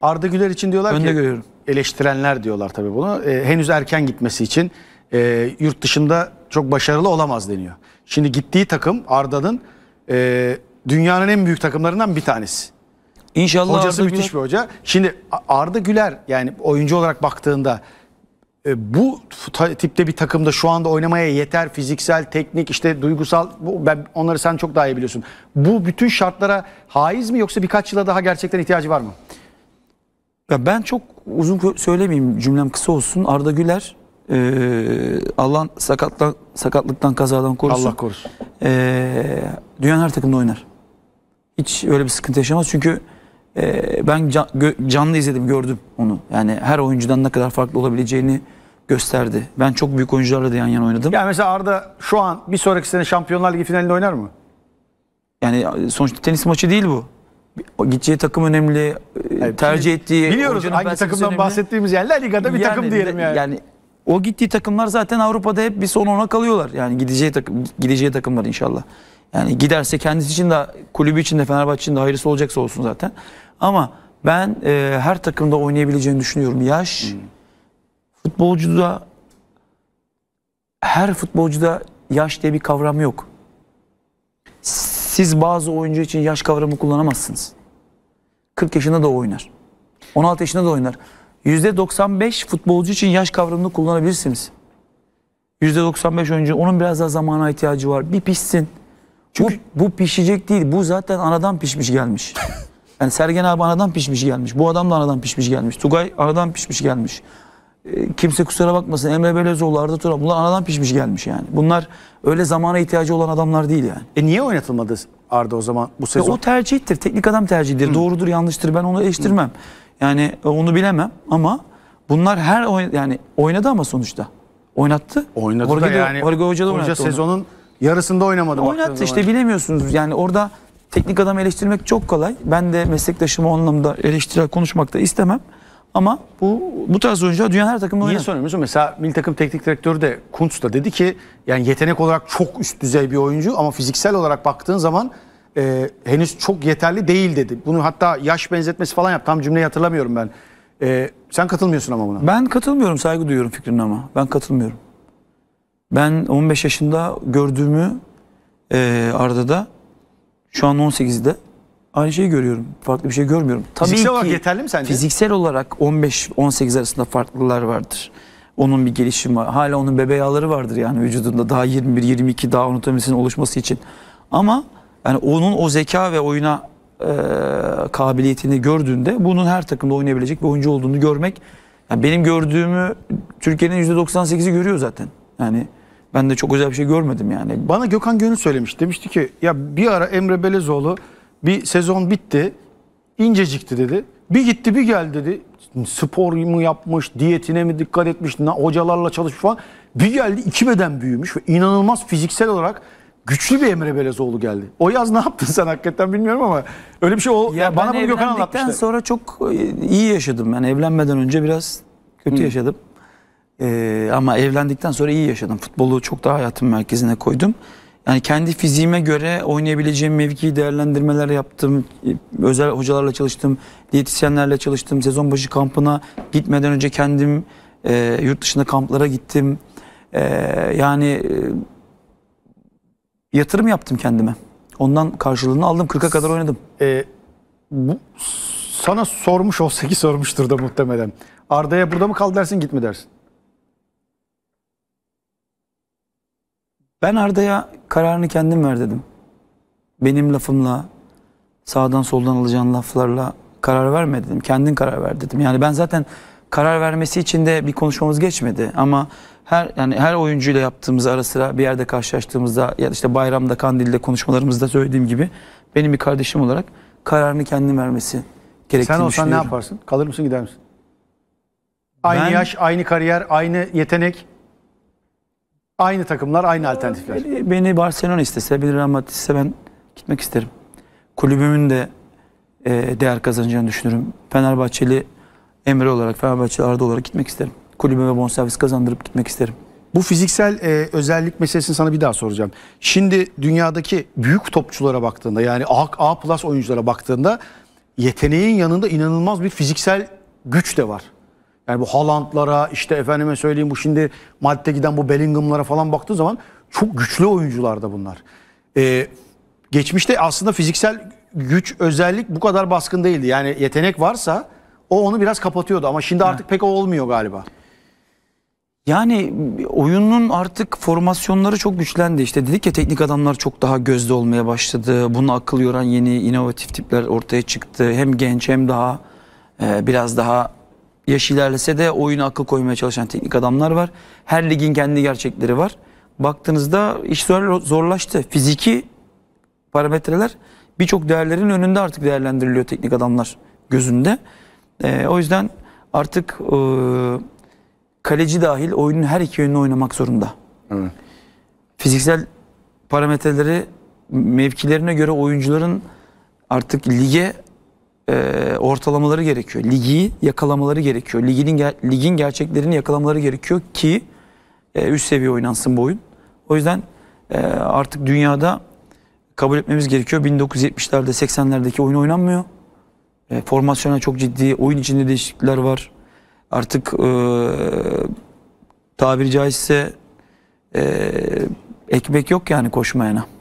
Arda Güler için diyorlar Önde ki görüyorum. eleştirenler diyorlar tabii bunu. E, henüz erken gitmesi için e, yurt dışında çok başarılı olamaz deniyor. Şimdi gittiği takım Arda'nın e, dünyanın en büyük takımlarından bir tanesi. İnşallah Hocası Arda müthiş Güler... bir hoca. Şimdi Arda Güler yani oyuncu olarak baktığında e, bu tipte bir takımda şu anda oynamaya yeter fiziksel, teknik, işte duygusal bu, ben onları sen çok daha iyi biliyorsun. Bu bütün şartlara haiz mi yoksa birkaç yıla daha gerçekten ihtiyacı var mı? Ya ben çok uzun söylemeyeyim cümlem kısa olsun. Arda Güler e, Allah sakatla, sakatlıktan kazadan korusun. Allah korusun. E, dünyanın her takımda oynar. Hiç öyle bir sıkıntı yaşamaz çünkü e, ben can, canlı izledim gördüm onu. Yani her oyuncudan ne kadar farklı olabileceğini gösterdi. Ben çok büyük oyuncularla da yan yana oynadım. Yani mesela Arda şu an bir sonraki sene Şampiyonlar Ligi finalinde oynar mı? Yani sonuçta tenis maçı değil bu. Gideceği takım önemli, yani, tercih şey ettiği biliyoruz hangi takımdan bahsettiğimiz yani La Liga'da bir yani, takım diyelim yani. Yani o gittiği takımlar zaten Avrupa'da hep bir son ona kalıyorlar. Yani gideceği takım gideceği takımlar inşallah. Yani giderse kendisi için de kulübü için de Fenerbahçe için de hayırlısı olacaksa olsun zaten. Ama ben e, her takımda oynayabileceğini düşünüyorum. Yaş hmm. futbolcuda her futbolcuda yaş diye bir kavram yok. Siz bazı oyuncu için yaş kavramı kullanamazsınız. 40 yaşında da oynar. 16 yaşında da oynar. %95 futbolcu için yaş kavramını kullanabilirsiniz. %95 oyuncu onun biraz daha zamana ihtiyacı var. Bir pişsin. Çünkü... Bu, bu pişecek değil. Bu zaten anadan pişmiş gelmiş. Yani Sergen abi anadan pişmiş gelmiş. Bu adam da anadan pişmiş gelmiş. Tugay anadan pişmiş gelmiş. E, kimse kusura bakmasın. Emre Belezoğlu, Arda Turan bunlar anadan pişmiş gelmiş yani. Bunlar öyle zamana ihtiyacı olan adamlar değil yani. E niye oynatılmadı Arda o zaman bu sezon. Ya o tercihtir. Teknik adam tercihidir. Hı. Doğrudur, yanlıştır. Ben onu eleştirmem. Hı. Yani e, onu bilemem ama bunlar her oyn yani oynadı ama sonuçta. Oynattı. Oynadı Orge da yani. Orge Hoca da oynattı. Hoca sezonun onu. yarısında oynamadı. Oynattı işte zaman. bilemiyorsunuz. Yani orada teknik adam eleştirmek çok kolay. Ben de meslektaşımı anlamda eleştirel konuşmak da istemem. Ama bu bu tarz oyuncular dünyanın her takımında Niye oynar. söylemiyorsun? Mesela milli takım teknik direktörü de Kuntz da dedi ki yani yetenek olarak çok üst düzey bir oyuncu ama fiziksel olarak baktığın zaman e, henüz çok yeterli değil dedi. Bunu hatta yaş benzetmesi falan yap. Tam cümleyi hatırlamıyorum ben. E, sen katılmıyorsun ama buna. Ben katılmıyorum. Saygı duyuyorum fikrine ama. Ben katılmıyorum. Ben 15 yaşında gördüğümü e, Arda'da şu an 18'de aynı şeyi görüyorum. Farklı bir şey görmüyorum. Tabii fiziksel ki, olarak yeterli mi sence? Fiziksel olarak 15-18 arasında farklılıklar vardır. Onun bir gelişimi var. Hala onun bebe yağları vardır yani vücudunda. Daha 21-22 daha anatomisinin oluşması için. Ama yani onun o zeka ve oyuna e, kabiliyetini gördüğünde bunun her takımda oynayabilecek bir oyuncu olduğunu görmek yani benim gördüğümü Türkiye'nin %98'i görüyor zaten. Yani ben de çok özel bir şey görmedim yani. Bana Gökhan Gönül söylemiş. Demişti ki ya bir ara Emre Belezoğlu bir sezon bitti. İncecikti dedi. Bir gitti bir geldi dedi. Spor mu yapmış, diyetine mi dikkat etmiş, hocalarla çalışmış falan. Bir geldi iki beden büyümüş ve inanılmaz fiziksel olarak güçlü bir Emre Belezoğlu geldi. O yaz ne yaptın sen hakikaten bilmiyorum ama öyle bir şey o ya, bana bunu Gökhan anlatmıştı. sonra çok e, iyi yaşadım. Yani evlenmeden önce biraz kötü Hı. yaşadım. Ee, ama evlendikten sonra iyi yaşadım. Futbolu çok daha hayatım merkezine koydum yani kendi fiziğime göre oynayabileceğim mevkiyi değerlendirmeler yaptım. Özel hocalarla çalıştım, diyetisyenlerle çalıştım. Sezon başı kampına gitmeden önce kendim e, yurt dışında kamplara gittim. E, yani e, yatırım yaptım kendime. Ondan karşılığını aldım. 40'a kadar oynadım. E, bu, sana sormuş olsa ki sormuştur da muhtemelen. Arda'ya burada mı kal dersin git mi dersin? Ben Arda'ya kararını kendim ver dedim. Benim lafımla, sağdan soldan alacağın laflarla karar verme dedim. Kendin karar ver dedim. Yani ben zaten karar vermesi için de bir konuşmamız geçmedi ama her yani her oyuncuyla yaptığımız ara sıra bir yerde karşılaştığımızda ya işte bayramda Kandil'de konuşmalarımızda söylediğim gibi benim bir kardeşim olarak kararını kendin vermesi gerektiğini Sen olsan ne yaparsın? Kalır mısın gider misin? Aynı ben, yaş, aynı kariyer, aynı yetenek. Aynı takımlar, aynı ee, alternatifler. Beni, Barcelona istese, beni Real Madrid istese ben gitmek isterim. Kulübümün de e, değer kazanacağını düşünürüm. Fenerbahçeli Emre olarak, Fenerbahçeli Arda olarak gitmek isterim. Kulübüme bonservis kazandırıp gitmek isterim. Bu fiziksel e, özellik meselesini sana bir daha soracağım. Şimdi dünyadaki büyük topçulara baktığında yani A, A plus oyunculara baktığında yeteneğin yanında inanılmaz bir fiziksel güç de var. Yani bu Haaland'lara işte efendime söyleyeyim bu şimdi madde giden bu Bellingham'lara falan baktığı zaman çok güçlü oyuncular da bunlar. Ee, geçmişte aslında fiziksel güç özellik bu kadar baskın değildi. Yani yetenek varsa o onu biraz kapatıyordu ama şimdi artık pek o olmuyor galiba. Yani oyunun artık formasyonları çok güçlendi. İşte dedik ya teknik adamlar çok daha gözde olmaya başladı. Bunu akıl yoran yeni inovatif tipler ortaya çıktı. Hem genç hem daha e, biraz daha Yaş ilerlese de oyuna akıl koymaya çalışan teknik adamlar var. Her ligin kendi gerçekleri var. Baktığınızda iş zorlaştı. Fiziki parametreler birçok değerlerin önünde artık değerlendiriliyor teknik adamlar gözünde. E, o yüzden artık e, kaleci dahil oyunun her iki yönünü oynamak zorunda. Evet. Fiziksel parametreleri mevkilerine göre oyuncuların artık lige e, ortalamaları gerekiyor. Ligi yakalamaları gerekiyor. ligin ligin gerçeklerini yakalamaları gerekiyor ki e, üst seviye oynansın bu oyun. O yüzden e, artık dünyada kabul etmemiz gerekiyor. 1970'lerde 80'lerdeki oyun oynanmıyor. formasyona çok ciddi oyun içinde değişiklikler var. Artık e, tabiri caizse ekmek yok yani koşmayana.